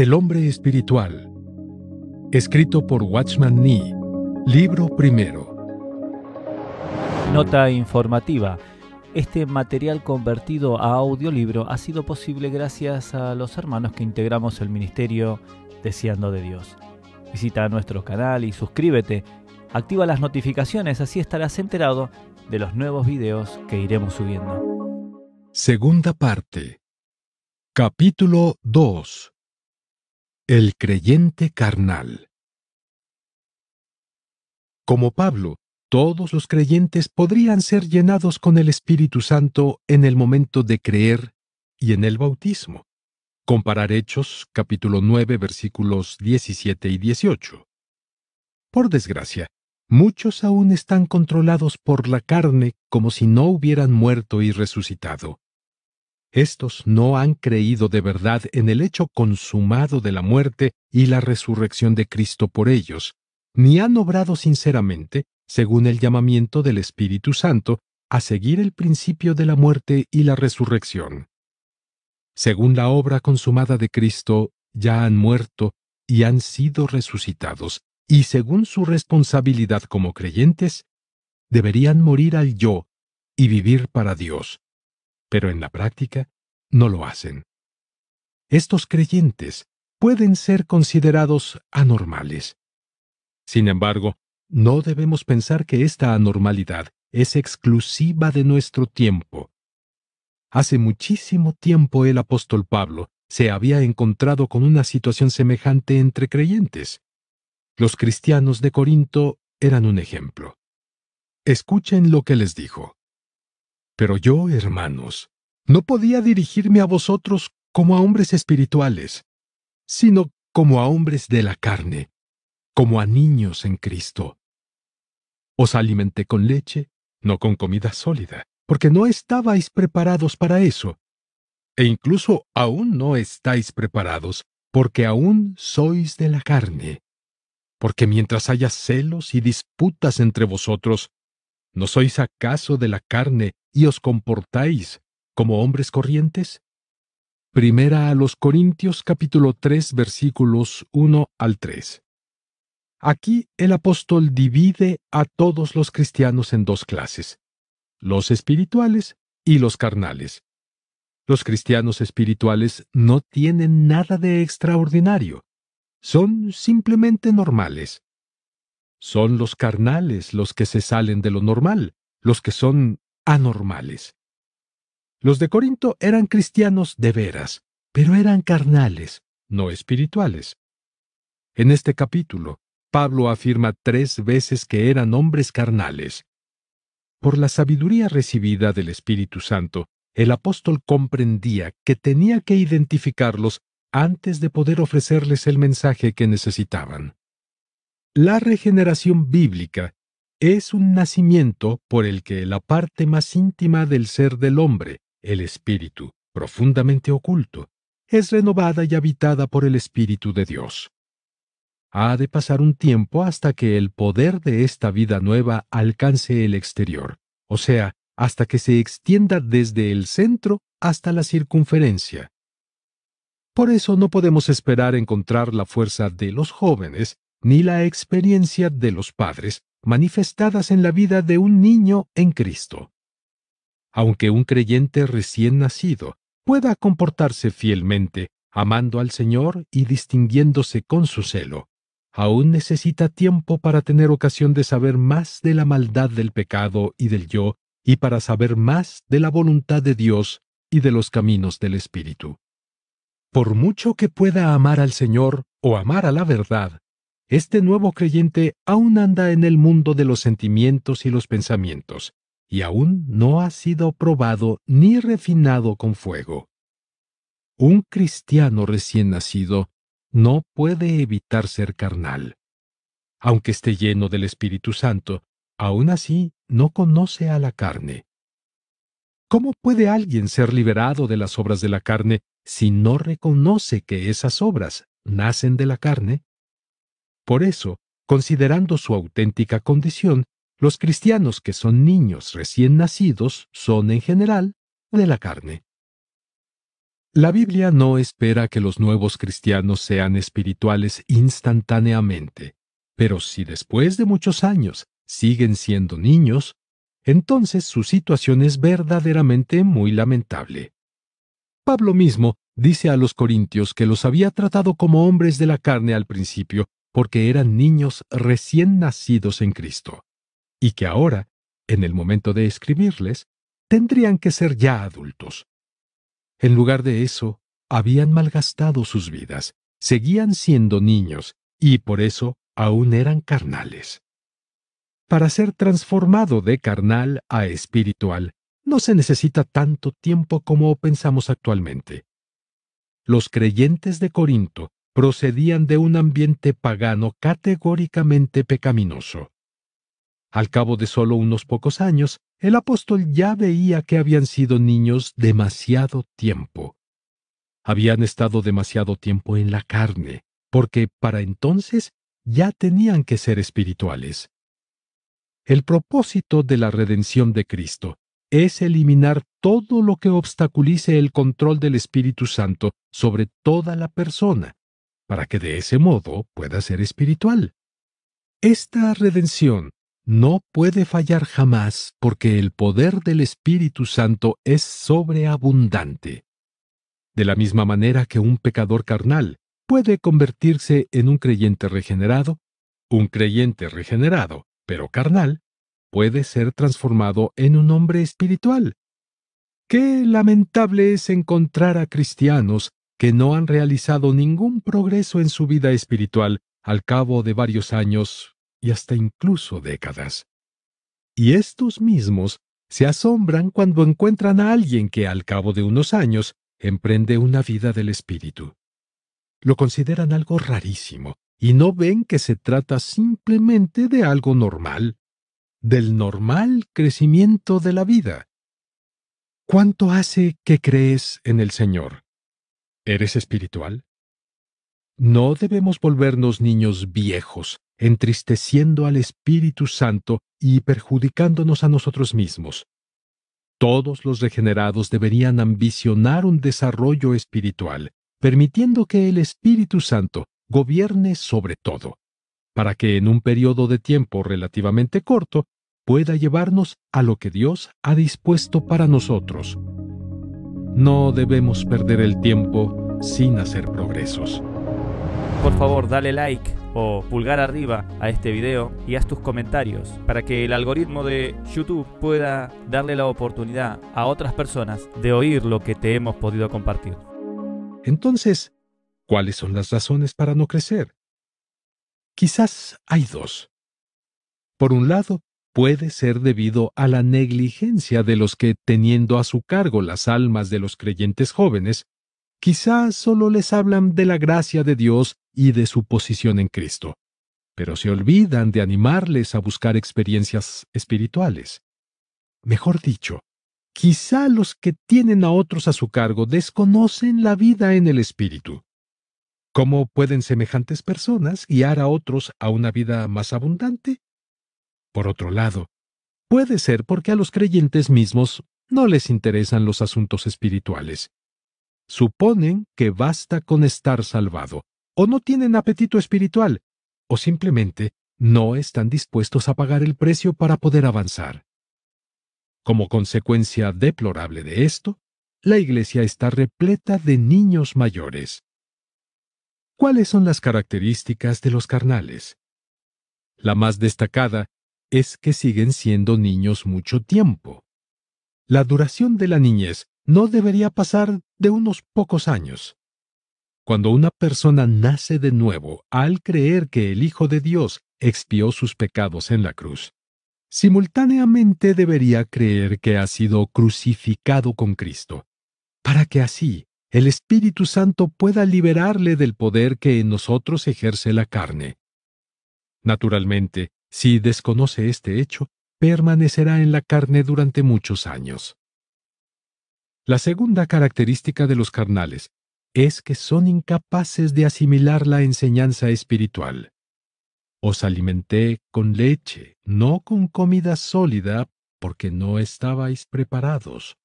El hombre espiritual. Escrito por Watchman Nee. Libro primero. Nota informativa. Este material convertido a audiolibro ha sido posible gracias a los hermanos que integramos el ministerio Deseando de Dios. Visita nuestro canal y suscríbete. Activa las notificaciones, así estarás enterado de los nuevos videos que iremos subiendo. Segunda parte. Capítulo 2. El creyente carnal. Como Pablo, todos los creyentes podrían ser llenados con el Espíritu Santo en el momento de creer y en el bautismo. Comparar Hechos capítulo 9 versículos 17 y 18. Por desgracia, muchos aún están controlados por la carne como si no hubieran muerto y resucitado. Estos no han creído de verdad en el hecho consumado de la muerte y la resurrección de Cristo por ellos, ni han obrado sinceramente, según el llamamiento del Espíritu Santo, a seguir el principio de la muerte y la resurrección. Según la obra consumada de Cristo, ya han muerto y han sido resucitados, y según su responsabilidad como creyentes, deberían morir al yo y vivir para Dios, pero en la práctica no lo hacen. Estos creyentes pueden ser considerados anormales. Sin embargo, no debemos pensar que esta anormalidad es exclusiva de nuestro tiempo. Hace muchísimo tiempo el apóstol Pablo se había encontrado con una situación semejante entre creyentes. Los cristianos de Corinto eran un ejemplo. Escuchen lo que les dijo. Pero yo, hermanos, no podía dirigirme a vosotros como a hombres espirituales, sino como a hombres de la carne, como a niños en Cristo. Os alimenté con leche, no con comida sólida, porque no estabais preparados para eso, e incluso aún no estáis preparados, porque aún sois de la carne. Porque mientras haya celos y disputas entre vosotros, ¿no sois acaso de la carne y os comportáis como hombres corrientes? Primera a los Corintios capítulo 3 versículos 1 al 3. Aquí el apóstol divide a todos los cristianos en dos clases, los espirituales y los carnales. Los cristianos espirituales no tienen nada de extraordinario, son simplemente normales. Son los carnales los que se salen de lo normal, los que son anormales. Los de Corinto eran cristianos de veras, pero eran carnales, no espirituales. En este capítulo, Pablo afirma tres veces que eran hombres carnales. Por la sabiduría recibida del Espíritu Santo, el apóstol comprendía que tenía que identificarlos antes de poder ofrecerles el mensaje que necesitaban. La regeneración bíblica es un nacimiento por el que la parte más íntima del ser del hombre, el espíritu, profundamente oculto, es renovada y habitada por el Espíritu de Dios. Ha de pasar un tiempo hasta que el poder de esta vida nueva alcance el exterior, o sea, hasta que se extienda desde el centro hasta la circunferencia. Por eso no podemos esperar encontrar la fuerza de los jóvenes ni la experiencia de los padres manifestadas en la vida de un niño en Cristo. Aunque un creyente recién nacido pueda comportarse fielmente, amando al Señor y distinguiéndose con su celo, aún necesita tiempo para tener ocasión de saber más de la maldad del pecado y del yo, y para saber más de la voluntad de Dios y de los caminos del Espíritu. Por mucho que pueda amar al Señor o amar a la verdad, este nuevo creyente aún anda en el mundo de los sentimientos y los pensamientos, y aún no ha sido probado ni refinado con fuego. Un cristiano recién nacido no puede evitar ser carnal. Aunque esté lleno del Espíritu Santo, aún así no conoce a la carne. ¿Cómo puede alguien ser liberado de las obras de la carne si no reconoce que esas obras nacen de la carne? Por eso, considerando su auténtica condición, los cristianos que son niños recién nacidos son en general de la carne. La Biblia no espera que los nuevos cristianos sean espirituales instantáneamente, pero si después de muchos años siguen siendo niños, entonces su situación es verdaderamente muy lamentable. Pablo mismo dice a los corintios que los había tratado como hombres de la carne al principio porque eran niños recién nacidos en Cristo, y que ahora, en el momento de escribirles, tendrían que ser ya adultos. En lugar de eso, habían malgastado sus vidas, seguían siendo niños, y por eso aún eran carnales. Para ser transformado de carnal a espiritual, no se necesita tanto tiempo como pensamos actualmente. Los creyentes de Corinto procedían de un ambiente pagano categóricamente pecaminoso. Al cabo de solo unos pocos años, el apóstol ya veía que habían sido niños demasiado tiempo. Habían estado demasiado tiempo en la carne, porque para entonces ya tenían que ser espirituales. El propósito de la redención de Cristo es eliminar todo lo que obstaculice el control del Espíritu Santo sobre toda la persona, para que de ese modo pueda ser espiritual. Esta redención no puede fallar jamás porque el poder del Espíritu Santo es sobreabundante. De la misma manera que un pecador carnal puede convertirse en un creyente regenerado, un creyente regenerado, pero carnal, puede ser transformado en un hombre espiritual. Qué lamentable es encontrar a cristianos que no han realizado ningún progreso en su vida espiritual al cabo de varios años y hasta incluso décadas. Y estos mismos se asombran cuando encuentran a alguien que al cabo de unos años emprende una vida del espíritu. Lo consideran algo rarísimo y no ven que se trata simplemente de algo normal, del normal crecimiento de la vida. ¿Cuánto hace que crees en el Señor? ¿Eres espiritual? No debemos volvernos niños viejos, entristeciendo al Espíritu Santo y perjudicándonos a nosotros mismos. Todos los regenerados deberían ambicionar un desarrollo espiritual, permitiendo que el Espíritu Santo gobierne sobre todo, para que en un periodo de tiempo relativamente corto pueda llevarnos a lo que Dios ha dispuesto para nosotros. No debemos perder el tiempo sin hacer progresos. Por favor, dale like o pulgar arriba a este video y haz tus comentarios para que el algoritmo de YouTube pueda darle la oportunidad a otras personas de oír lo que te hemos podido compartir. Entonces, ¿cuáles son las razones para no crecer? Quizás hay dos. Por un lado, puede ser debido a la negligencia de los que, teniendo a su cargo las almas de los creyentes jóvenes, quizá solo les hablan de la gracia de Dios y de su posición en Cristo, pero se olvidan de animarles a buscar experiencias espirituales. Mejor dicho, quizá los que tienen a otros a su cargo desconocen la vida en el Espíritu. ¿Cómo pueden semejantes personas guiar a otros a una vida más abundante? Por otro lado, puede ser porque a los creyentes mismos no les interesan los asuntos espirituales. Suponen que basta con estar salvado, o no tienen apetito espiritual, o simplemente no están dispuestos a pagar el precio para poder avanzar. Como consecuencia deplorable de esto, la iglesia está repleta de niños mayores. ¿Cuáles son las características de los carnales? La más destacada es que siguen siendo niños mucho tiempo. La duración de la niñez no debería pasar de unos pocos años. Cuando una persona nace de nuevo al creer que el Hijo de Dios expió sus pecados en la cruz, simultáneamente debería creer que ha sido crucificado con Cristo, para que así el Espíritu Santo pueda liberarle del poder que en nosotros ejerce la carne. Naturalmente, si desconoce este hecho, permanecerá en la carne durante muchos años. La segunda característica de los carnales es que son incapaces de asimilar la enseñanza espiritual. Os alimenté con leche, no con comida sólida, porque no estabais preparados.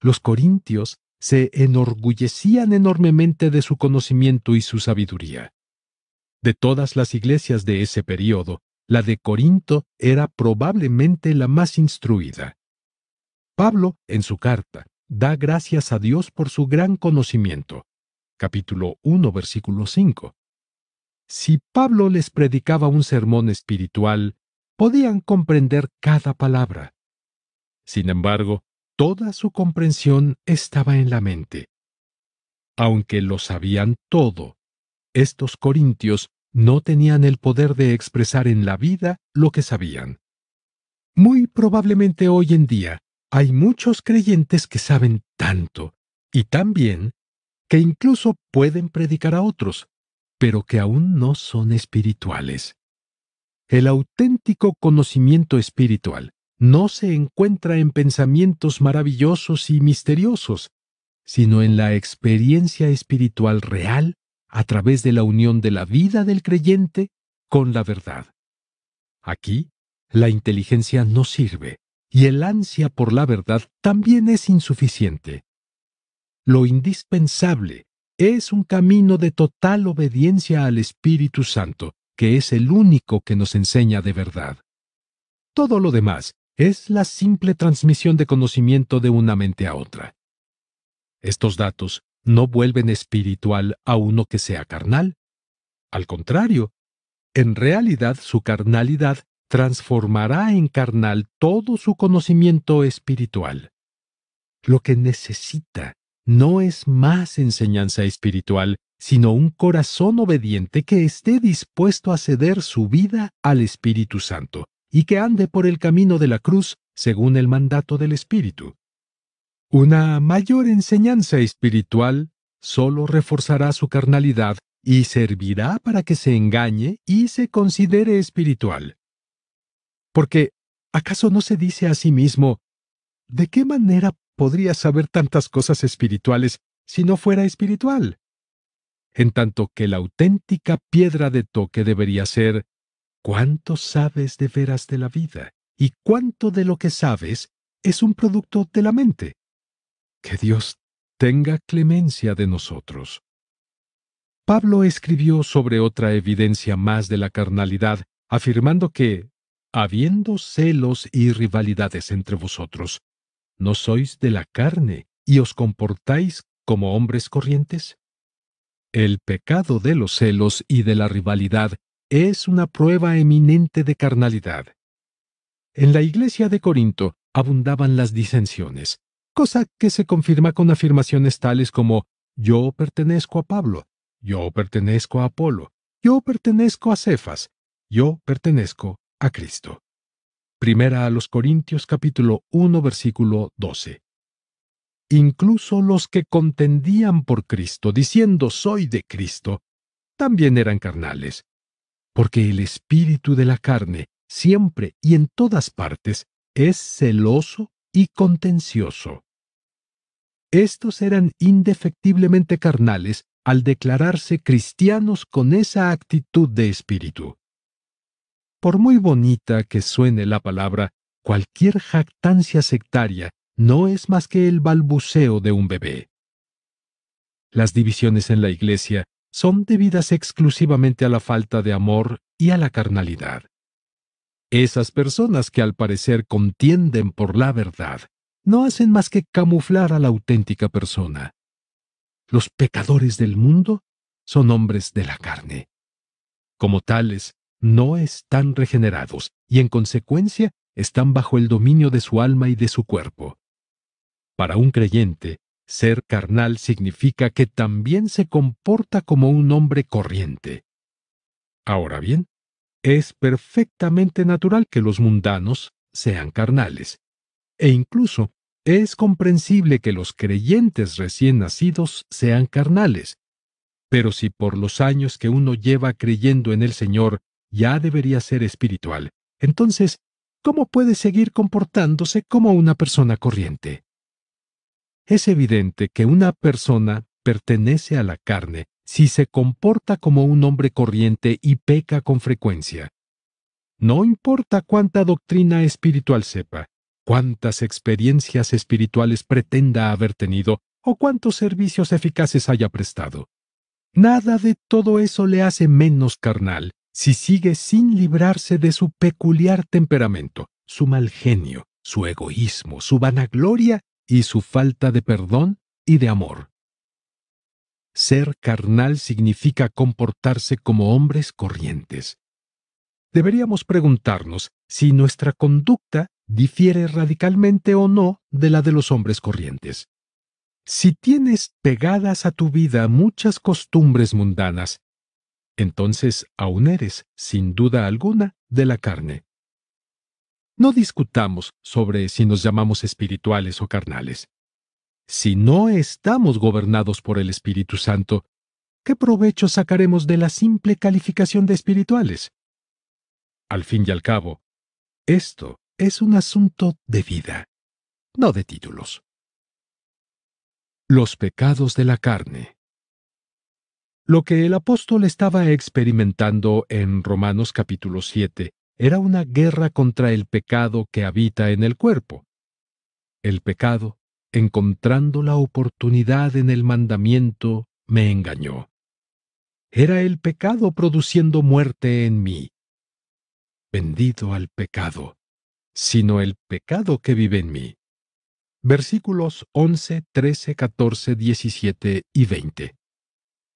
Los corintios se enorgullecían enormemente de su conocimiento y su sabiduría. De todas las iglesias de ese periodo, la de Corinto era probablemente la más instruida. Pablo, en su carta, da gracias a Dios por su gran conocimiento. Capítulo 1, versículo 5. Si Pablo les predicaba un sermón espiritual, podían comprender cada palabra. Sin embargo, toda su comprensión estaba en la mente. Aunque lo sabían todo, estos corintios no tenían el poder de expresar en la vida lo que sabían. Muy probablemente hoy en día hay muchos creyentes que saben tanto y tan bien que incluso pueden predicar a otros, pero que aún no son espirituales. El auténtico conocimiento espiritual no se encuentra en pensamientos maravillosos y misteriosos, sino en la experiencia espiritual real a través de la unión de la vida del creyente con la verdad. Aquí, la inteligencia no sirve y el ansia por la verdad también es insuficiente. Lo indispensable es un camino de total obediencia al Espíritu Santo, que es el único que nos enseña de verdad. Todo lo demás es la simple transmisión de conocimiento de una mente a otra. Estos datos no vuelven espiritual a uno que sea carnal. Al contrario, en realidad su carnalidad transformará en carnal todo su conocimiento espiritual. Lo que necesita no es más enseñanza espiritual, sino un corazón obediente que esté dispuesto a ceder su vida al Espíritu Santo y que ande por el camino de la cruz según el mandato del Espíritu. Una mayor enseñanza espiritual solo reforzará su carnalidad y servirá para que se engañe y se considere espiritual. Porque, ¿acaso no se dice a sí mismo, ¿de qué manera podría saber tantas cosas espirituales si no fuera espiritual? En tanto que la auténtica piedra de toque debería ser, ¿cuánto sabes de veras de la vida? ¿Y cuánto de lo que sabes es un producto de la mente? Que Dios tenga clemencia de nosotros. Pablo escribió sobre otra evidencia más de la carnalidad, afirmando que, habiendo celos y rivalidades entre vosotros, ¿no sois de la carne y os comportáis como hombres corrientes? El pecado de los celos y de la rivalidad es una prueba eminente de carnalidad. En la iglesia de Corinto abundaban las disensiones, cosa que se confirma con afirmaciones tales como yo pertenezco a Pablo, yo pertenezco a Apolo, yo pertenezco a Cefas, yo pertenezco a Cristo. Primera a los Corintios capítulo 1 versículo 12. Incluso los que contendían por Cristo, diciendo soy de Cristo, también eran carnales, porque el espíritu de la carne, siempre y en todas partes, es celoso y contencioso. Estos eran indefectiblemente carnales al declararse cristianos con esa actitud de espíritu. Por muy bonita que suene la palabra, cualquier jactancia sectaria no es más que el balbuceo de un bebé. Las divisiones en la Iglesia son debidas exclusivamente a la falta de amor y a la carnalidad. Esas personas que al parecer contienden por la verdad no hacen más que camuflar a la auténtica persona. Los pecadores del mundo son hombres de la carne. Como tales, no están regenerados y en consecuencia están bajo el dominio de su alma y de su cuerpo. Para un creyente, ser carnal significa que también se comporta como un hombre corriente. Ahora bien, es perfectamente natural que los mundanos sean carnales, e incluso es comprensible que los creyentes recién nacidos sean carnales, pero si por los años que uno lleva creyendo en el Señor ya debería ser espiritual, entonces, ¿cómo puede seguir comportándose como una persona corriente? Es evidente que una persona pertenece a la carne si se comporta como un hombre corriente y peca con frecuencia. No importa cuánta doctrina espiritual sepa, cuántas experiencias espirituales pretenda haber tenido o cuántos servicios eficaces haya prestado. Nada de todo eso le hace menos carnal si sigue sin librarse de su peculiar temperamento, su mal genio, su egoísmo, su vanagloria y su falta de perdón y de amor. Ser carnal significa comportarse como hombres corrientes. Deberíamos preguntarnos si nuestra conducta difiere radicalmente o no de la de los hombres corrientes. Si tienes pegadas a tu vida muchas costumbres mundanas, entonces aún eres, sin duda alguna, de la carne. No discutamos sobre si nos llamamos espirituales o carnales. Si no estamos gobernados por el Espíritu Santo, ¿qué provecho sacaremos de la simple calificación de espirituales? Al fin y al cabo, esto es un asunto de vida, no de títulos. Los pecados de la carne. Lo que el apóstol estaba experimentando en Romanos capítulo 7 era una guerra contra el pecado que habita en el cuerpo. El pecado, encontrando la oportunidad en el mandamiento, me engañó. Era el pecado produciendo muerte en mí. Vendido al pecado, sino el pecado que vive en mí. Versículos 11, 13, 14, 17 y 20.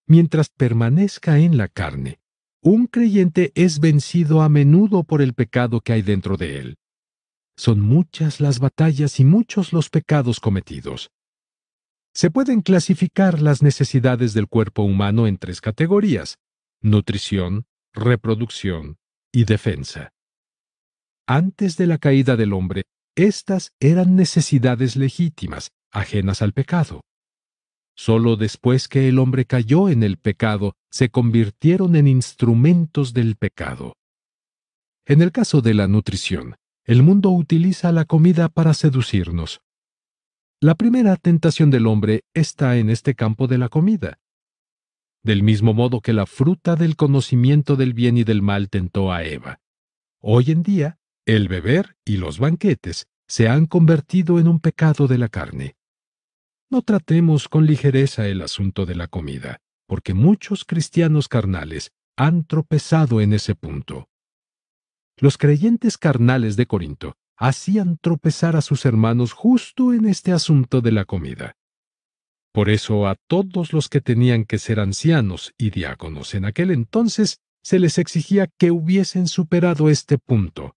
Mientras permanezca en la carne, un creyente es vencido a menudo por el pecado que hay dentro de él. Son muchas las batallas y muchos los pecados cometidos. Se pueden clasificar las necesidades del cuerpo humano en tres categorías, nutrición, reproducción y defensa. Antes de la caída del hombre, estas eran necesidades legítimas, ajenas al pecado. Solo después que el hombre cayó en el pecado, se convirtieron en instrumentos del pecado. En el caso de la nutrición, el mundo utiliza la comida para seducirnos. La primera tentación del hombre está en este campo de la comida. Del mismo modo que la fruta del conocimiento del bien y del mal tentó a Eva. Hoy en día, el beber y los banquetes se han convertido en un pecado de la carne. No tratemos con ligereza el asunto de la comida, porque muchos cristianos carnales han tropezado en ese punto. Los creyentes carnales de Corinto hacían tropezar a sus hermanos justo en este asunto de la comida. Por eso a todos los que tenían que ser ancianos y diáconos en aquel entonces se les exigía que hubiesen superado este punto,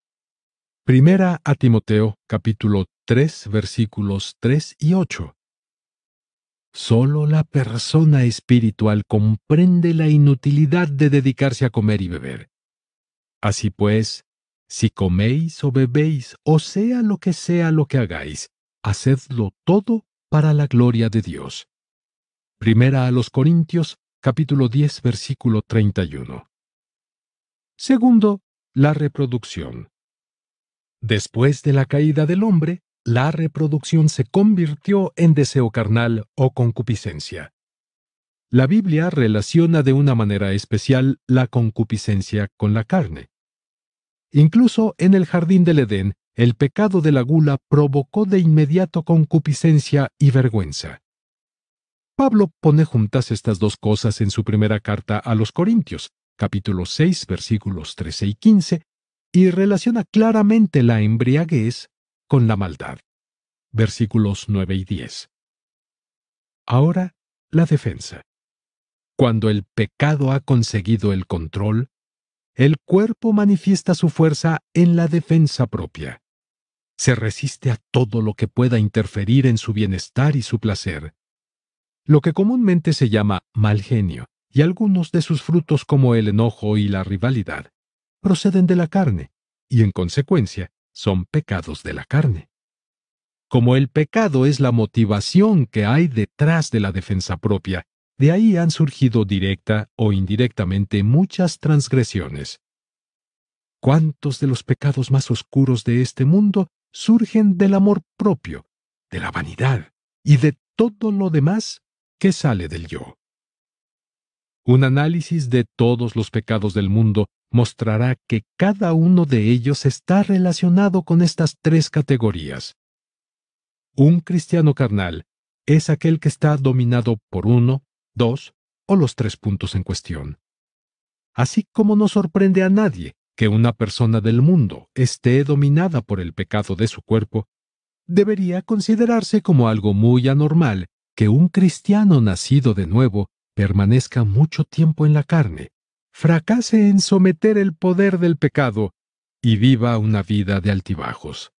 Primera a Timoteo capítulo 3 versículos 3 y 8. Solo la persona espiritual comprende la inutilidad de dedicarse a comer y beber. Así pues, si coméis o bebéis, o sea lo que sea lo que hagáis, hacedlo todo para la gloria de Dios. Primera a los Corintios capítulo 10 versículo 31. Segundo, la reproducción. Después de la caída del hombre, la reproducción se convirtió en deseo carnal o concupiscencia. La Biblia relaciona de una manera especial la concupiscencia con la carne. Incluso en el jardín del Edén, el pecado de la gula provocó de inmediato concupiscencia y vergüenza. Pablo pone juntas estas dos cosas en su primera carta a los Corintios, capítulo 6, versículos 13 y 15, y relaciona claramente la embriaguez con la maldad. Versículos 9 y 10. Ahora, la defensa. Cuando el pecado ha conseguido el control, el cuerpo manifiesta su fuerza en la defensa propia. Se resiste a todo lo que pueda interferir en su bienestar y su placer, lo que comúnmente se llama mal genio, y algunos de sus frutos como el enojo y la rivalidad proceden de la carne, y en consecuencia son pecados de la carne. Como el pecado es la motivación que hay detrás de la defensa propia, de ahí han surgido directa o indirectamente muchas transgresiones. ¿Cuántos de los pecados más oscuros de este mundo surgen del amor propio, de la vanidad y de todo lo demás que sale del yo? Un análisis de todos los pecados del mundo mostrará que cada uno de ellos está relacionado con estas tres categorías. Un cristiano carnal es aquel que está dominado por uno, dos o los tres puntos en cuestión. Así como no sorprende a nadie que una persona del mundo esté dominada por el pecado de su cuerpo, debería considerarse como algo muy anormal que un cristiano nacido de nuevo permanezca mucho tiempo en la carne, fracase en someter el poder del pecado y viva una vida de altibajos.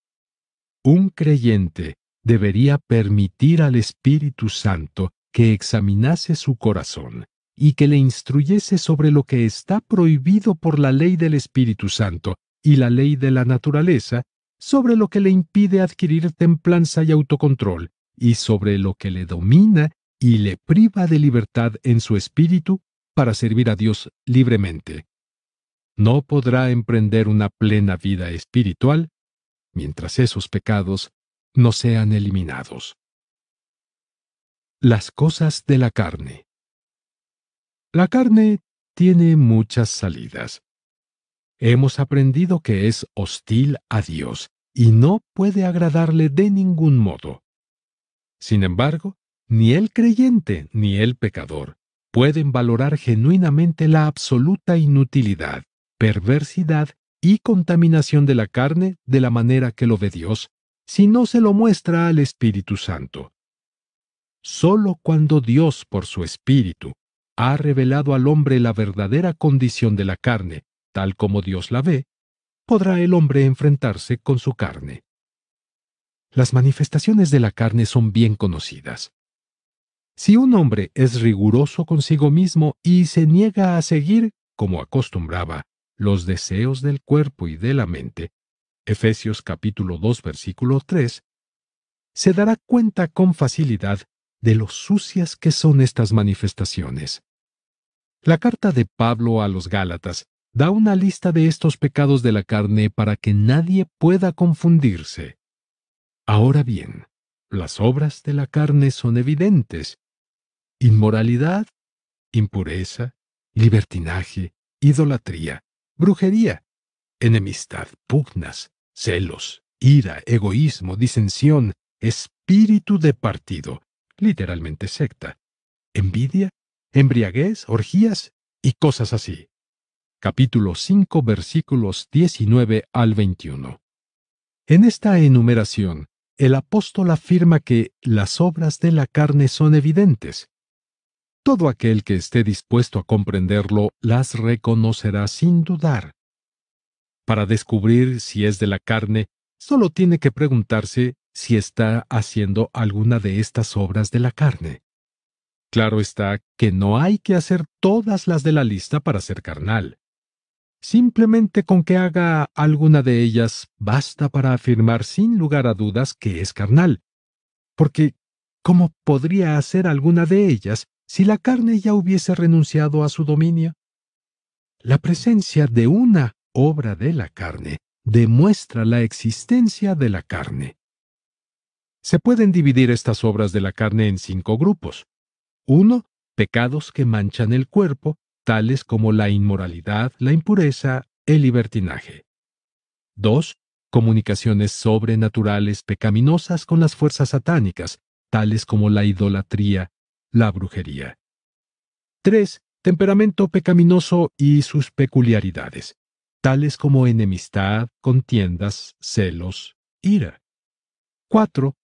Un creyente debería permitir al Espíritu Santo que examinase su corazón y que le instruyese sobre lo que está prohibido por la ley del Espíritu Santo y la ley de la naturaleza, sobre lo que le impide adquirir templanza y autocontrol, y sobre lo que le domina y le priva de libertad en su espíritu para servir a Dios libremente. No podrá emprender una plena vida espiritual mientras esos pecados no sean eliminados. Las cosas de la carne. La carne tiene muchas salidas. Hemos aprendido que es hostil a Dios y no puede agradarle de ningún modo. Sin embargo, ni el creyente ni el pecador pueden valorar genuinamente la absoluta inutilidad, perversidad y contaminación de la carne de la manera que lo ve Dios, si no se lo muestra al Espíritu Santo. Solo cuando Dios por su Espíritu ha revelado al hombre la verdadera condición de la carne, tal como Dios la ve, podrá el hombre enfrentarse con su carne. Las manifestaciones de la carne son bien conocidas. Si un hombre es riguroso consigo mismo y se niega a seguir, como acostumbraba, los deseos del cuerpo y de la mente, Efesios capítulo 2 versículo 3, se dará cuenta con facilidad de lo sucias que son estas manifestaciones. La carta de Pablo a los Gálatas da una lista de estos pecados de la carne para que nadie pueda confundirse. Ahora bien, las obras de la carne son evidentes, inmoralidad, impureza, libertinaje, idolatría, brujería, enemistad, pugnas, celos, ira, egoísmo, disensión, espíritu de partido, literalmente secta, envidia, embriaguez, orgías y cosas así. Capítulo 5 versículos 19 al 21. En esta enumeración, el apóstol afirma que las obras de la carne son evidentes, todo aquel que esté dispuesto a comprenderlo las reconocerá sin dudar. Para descubrir si es de la carne, solo tiene que preguntarse si está haciendo alguna de estas obras de la carne. Claro está que no hay que hacer todas las de la lista para ser carnal. Simplemente con que haga alguna de ellas basta para afirmar sin lugar a dudas que es carnal. Porque, ¿cómo podría hacer alguna de ellas si la carne ya hubiese renunciado a su dominio. La presencia de una obra de la carne demuestra la existencia de la carne. Se pueden dividir estas obras de la carne en cinco grupos. Uno, Pecados que manchan el cuerpo, tales como la inmoralidad, la impureza, el libertinaje. Dos, Comunicaciones sobrenaturales pecaminosas con las fuerzas satánicas, tales como la idolatría, la brujería. 3. Temperamento pecaminoso y sus peculiaridades, tales como enemistad, contiendas, celos, ira. 4.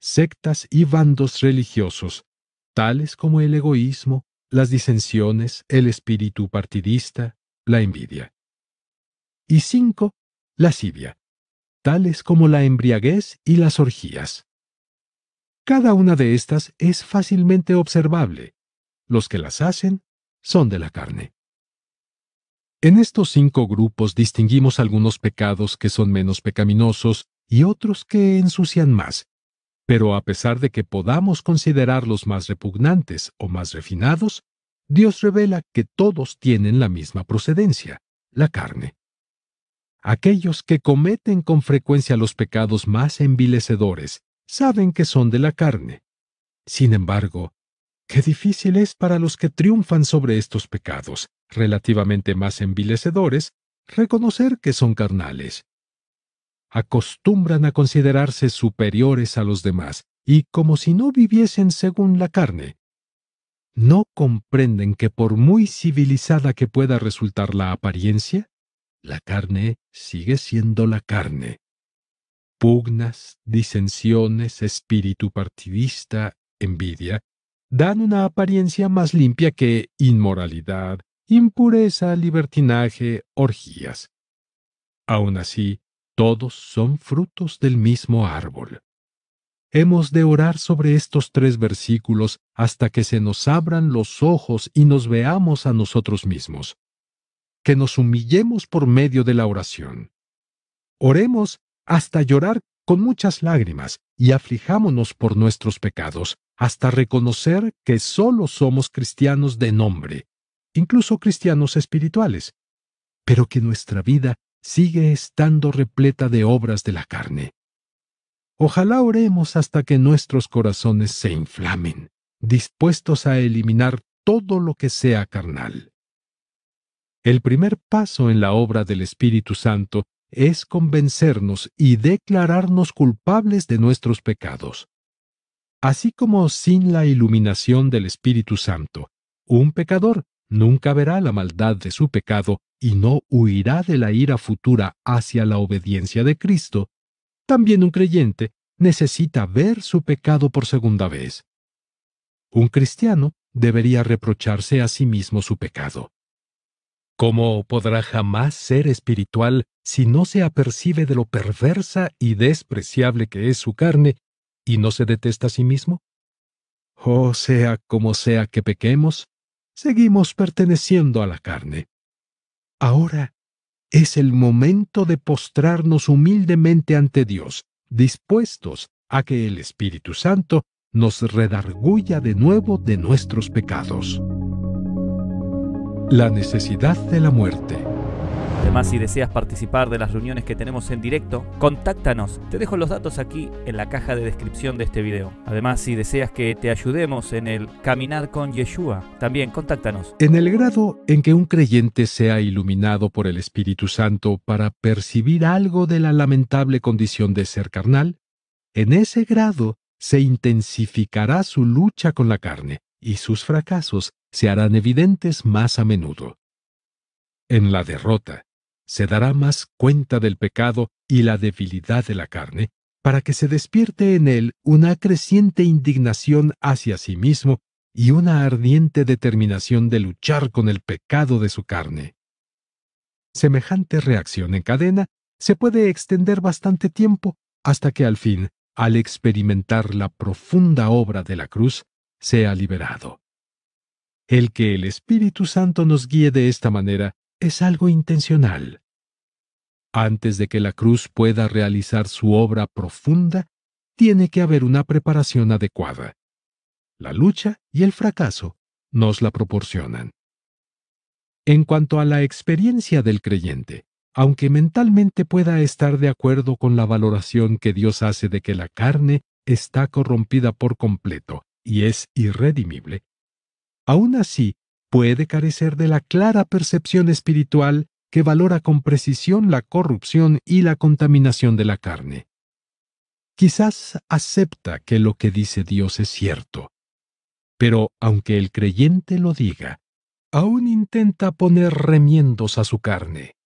Sectas y bandos religiosos, tales como el egoísmo, las disensiones, el espíritu partidista, la envidia. Y 5. Lascivia, tales como la embriaguez y las orgías. Cada una de estas es fácilmente observable. Los que las hacen son de la carne. En estos cinco grupos distinguimos algunos pecados que son menos pecaminosos y otros que ensucian más. Pero a pesar de que podamos considerarlos más repugnantes o más refinados, Dios revela que todos tienen la misma procedencia, la carne. Aquellos que cometen con frecuencia los pecados más envilecedores saben que son de la carne. Sin embargo, qué difícil es para los que triunfan sobre estos pecados, relativamente más envilecedores, reconocer que son carnales. Acostumbran a considerarse superiores a los demás y como si no viviesen según la carne. No comprenden que por muy civilizada que pueda resultar la apariencia, la carne sigue siendo la carne pugnas, disensiones, espíritu partidista, envidia, dan una apariencia más limpia que inmoralidad, impureza, libertinaje, orgías. Aun así, todos son frutos del mismo árbol. Hemos de orar sobre estos tres versículos hasta que se nos abran los ojos y nos veamos a nosotros mismos. Que nos humillemos por medio de la oración. Oremos hasta llorar con muchas lágrimas y aflijámonos por nuestros pecados, hasta reconocer que solo somos cristianos de nombre, incluso cristianos espirituales, pero que nuestra vida sigue estando repleta de obras de la carne. Ojalá oremos hasta que nuestros corazones se inflamen, dispuestos a eliminar todo lo que sea carnal. El primer paso en la obra del Espíritu Santo es convencernos y declararnos culpables de nuestros pecados. Así como sin la iluminación del Espíritu Santo, un pecador nunca verá la maldad de su pecado y no huirá de la ira futura hacia la obediencia de Cristo, también un creyente necesita ver su pecado por segunda vez. Un cristiano debería reprocharse a sí mismo su pecado. ¿Cómo podrá jamás ser espiritual si no se apercibe de lo perversa y despreciable que es su carne y no se detesta a sí mismo? Oh, sea como sea que pequemos, seguimos perteneciendo a la carne. Ahora es el momento de postrarnos humildemente ante Dios, dispuestos a que el Espíritu Santo nos redarguya de nuevo de nuestros pecados. La necesidad de la muerte. Además, si deseas participar de las reuniones que tenemos en directo, contáctanos. Te dejo los datos aquí en la caja de descripción de este video. Además, si deseas que te ayudemos en el caminar con Yeshua, también contáctanos. En el grado en que un creyente sea iluminado por el Espíritu Santo para percibir algo de la lamentable condición de ser carnal, en ese grado se intensificará su lucha con la carne y sus fracasos se harán evidentes más a menudo. En la derrota, se dará más cuenta del pecado y la debilidad de la carne, para que se despierte en él una creciente indignación hacia sí mismo y una ardiente determinación de luchar con el pecado de su carne. Semejante reacción en cadena se puede extender bastante tiempo hasta que al fin, al experimentar la profunda obra de la cruz, sea liberado. El que el Espíritu Santo nos guíe de esta manera es algo intencional. Antes de que la cruz pueda realizar su obra profunda, tiene que haber una preparación adecuada. La lucha y el fracaso nos la proporcionan. En cuanto a la experiencia del creyente, aunque mentalmente pueda estar de acuerdo con la valoración que Dios hace de que la carne está corrompida por completo y es irredimible, aún así puede carecer de la clara percepción espiritual que valora con precisión la corrupción y la contaminación de la carne. Quizás acepta que lo que dice Dios es cierto, pero aunque el creyente lo diga, aún intenta poner remiendos a su carne.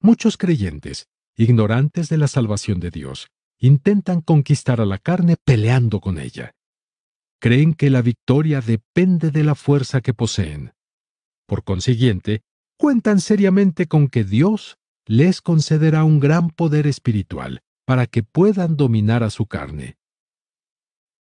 Muchos creyentes, ignorantes de la salvación de Dios, intentan conquistar a la carne peleando con ella creen que la victoria depende de la fuerza que poseen. Por consiguiente, cuentan seriamente con que Dios les concederá un gran poder espiritual para que puedan dominar a su carne.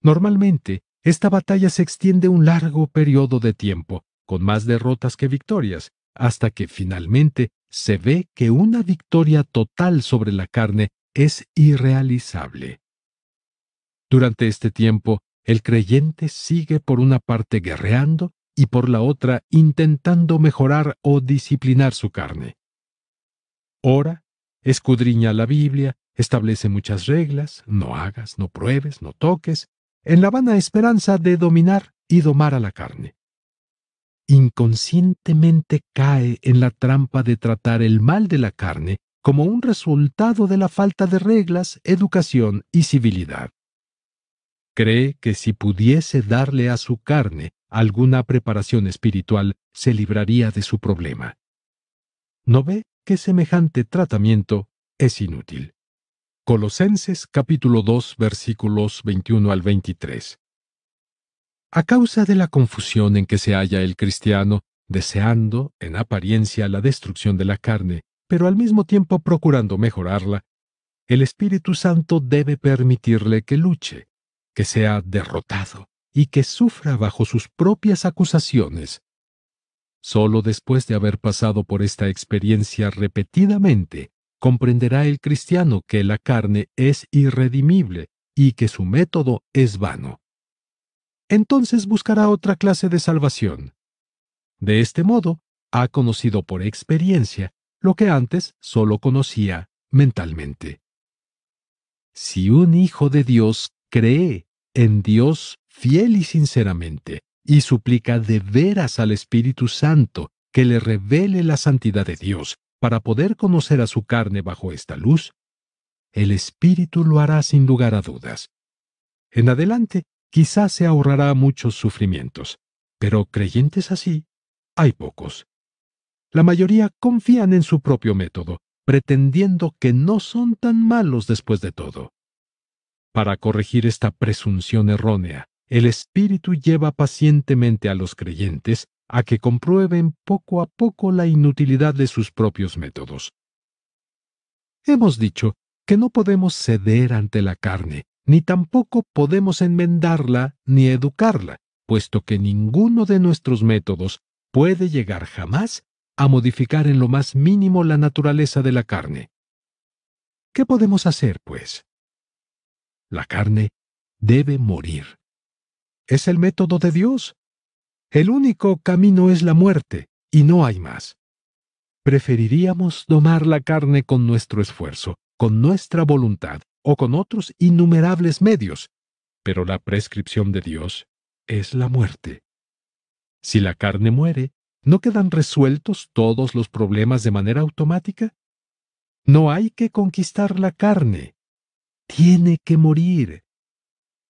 Normalmente, esta batalla se extiende un largo periodo de tiempo, con más derrotas que victorias, hasta que finalmente se ve que una victoria total sobre la carne es irrealizable. Durante este tiempo, el creyente sigue por una parte guerreando y por la otra intentando mejorar o disciplinar su carne. Ora, escudriña la Biblia, establece muchas reglas, no hagas, no pruebes, no toques, en la vana esperanza de dominar y domar a la carne. Inconscientemente cae en la trampa de tratar el mal de la carne como un resultado de la falta de reglas, educación y civilidad. Cree que si pudiese darle a su carne alguna preparación espiritual, se libraría de su problema. ¿No ve que semejante tratamiento es inútil? Colosenses capítulo 2 versículos 21 al 23. A causa de la confusión en que se halla el cristiano, deseando, en apariencia, la destrucción de la carne, pero al mismo tiempo procurando mejorarla, el Espíritu Santo debe permitirle que luche, que sea derrotado y que sufra bajo sus propias acusaciones. Solo después de haber pasado por esta experiencia repetidamente, comprenderá el cristiano que la carne es irredimible y que su método es vano. Entonces buscará otra clase de salvación. De este modo, ha conocido por experiencia lo que antes solo conocía mentalmente. Si un hijo de Dios cree en Dios fiel y sinceramente, y suplica de veras al Espíritu Santo que le revele la santidad de Dios para poder conocer a su carne bajo esta luz, el Espíritu lo hará sin lugar a dudas. En adelante, quizás se ahorrará muchos sufrimientos, pero creyentes así, hay pocos. La mayoría confían en su propio método, pretendiendo que no son tan malos después de todo. Para corregir esta presunción errónea, el Espíritu lleva pacientemente a los creyentes a que comprueben poco a poco la inutilidad de sus propios métodos. Hemos dicho que no podemos ceder ante la carne, ni tampoco podemos enmendarla ni educarla, puesto que ninguno de nuestros métodos puede llegar jamás a modificar en lo más mínimo la naturaleza de la carne. ¿Qué podemos hacer, pues? la carne, debe morir. Es el método de Dios. El único camino es la muerte, y no hay más. Preferiríamos domar la carne con nuestro esfuerzo, con nuestra voluntad o con otros innumerables medios, pero la prescripción de Dios es la muerte. Si la carne muere, ¿no quedan resueltos todos los problemas de manera automática? No hay que conquistar la carne, tiene que morir.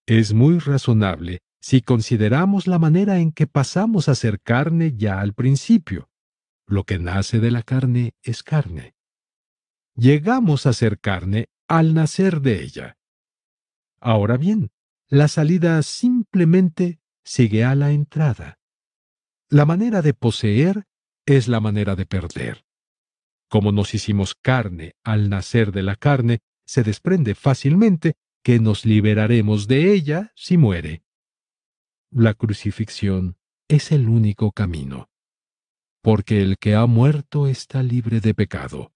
Es muy razonable si consideramos la manera en que pasamos a ser carne ya al principio. Lo que nace de la carne es carne. Llegamos a ser carne al nacer de ella. Ahora bien, la salida simplemente sigue a la entrada. La manera de poseer es la manera de perder. Como nos hicimos carne al nacer de la carne, se desprende fácilmente que nos liberaremos de ella si muere. La crucifixión es el único camino, porque el que ha muerto está libre de pecado.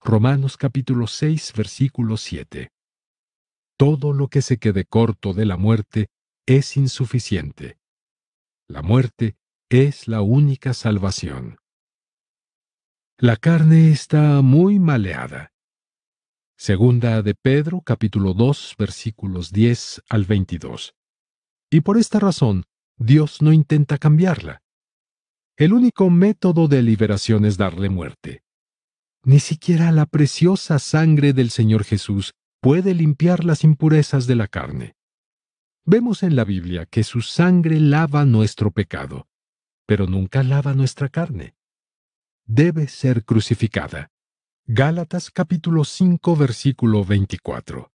Romanos capítulo 6 versículo 7. Todo lo que se quede corto de la muerte es insuficiente. La muerte es la única salvación. La carne está muy maleada Segunda de Pedro capítulo 2 versículos 10 al 22. Y por esta razón, Dios no intenta cambiarla. El único método de liberación es darle muerte. Ni siquiera la preciosa sangre del Señor Jesús puede limpiar las impurezas de la carne. Vemos en la Biblia que su sangre lava nuestro pecado, pero nunca lava nuestra carne. Debe ser crucificada. Gálatas capítulo 5 versículo 24.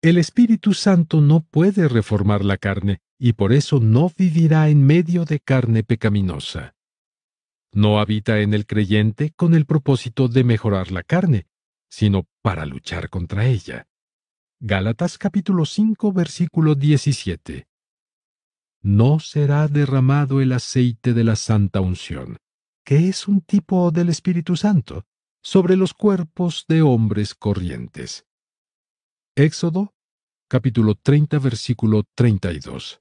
El Espíritu Santo no puede reformar la carne y por eso no vivirá en medio de carne pecaminosa. No habita en el creyente con el propósito de mejorar la carne, sino para luchar contra ella. Gálatas capítulo 5 versículo 17. No será derramado el aceite de la santa unción, que es un tipo del Espíritu Santo, sobre los cuerpos de hombres corrientes. Éxodo capítulo 30 versículo 32.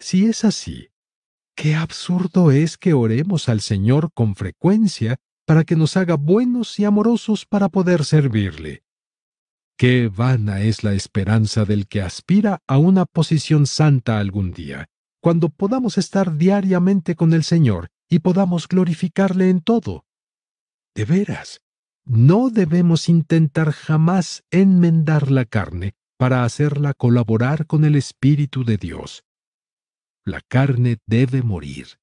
Si es así, qué absurdo es que oremos al Señor con frecuencia para que nos haga buenos y amorosos para poder servirle. Qué vana es la esperanza del que aspira a una posición santa algún día, cuando podamos estar diariamente con el Señor y podamos glorificarle en todo. De veras, no debemos intentar jamás enmendar la carne para hacerla colaborar con el Espíritu de Dios. La carne debe morir.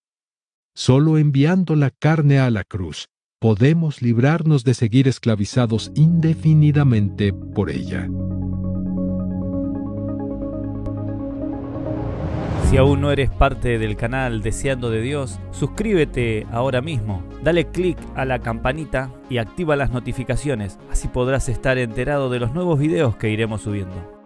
Solo enviando la carne a la cruz podemos librarnos de seguir esclavizados indefinidamente por ella. Si aún no eres parte del canal Deseando de Dios, suscríbete ahora mismo, dale click a la campanita y activa las notificaciones, así podrás estar enterado de los nuevos videos que iremos subiendo.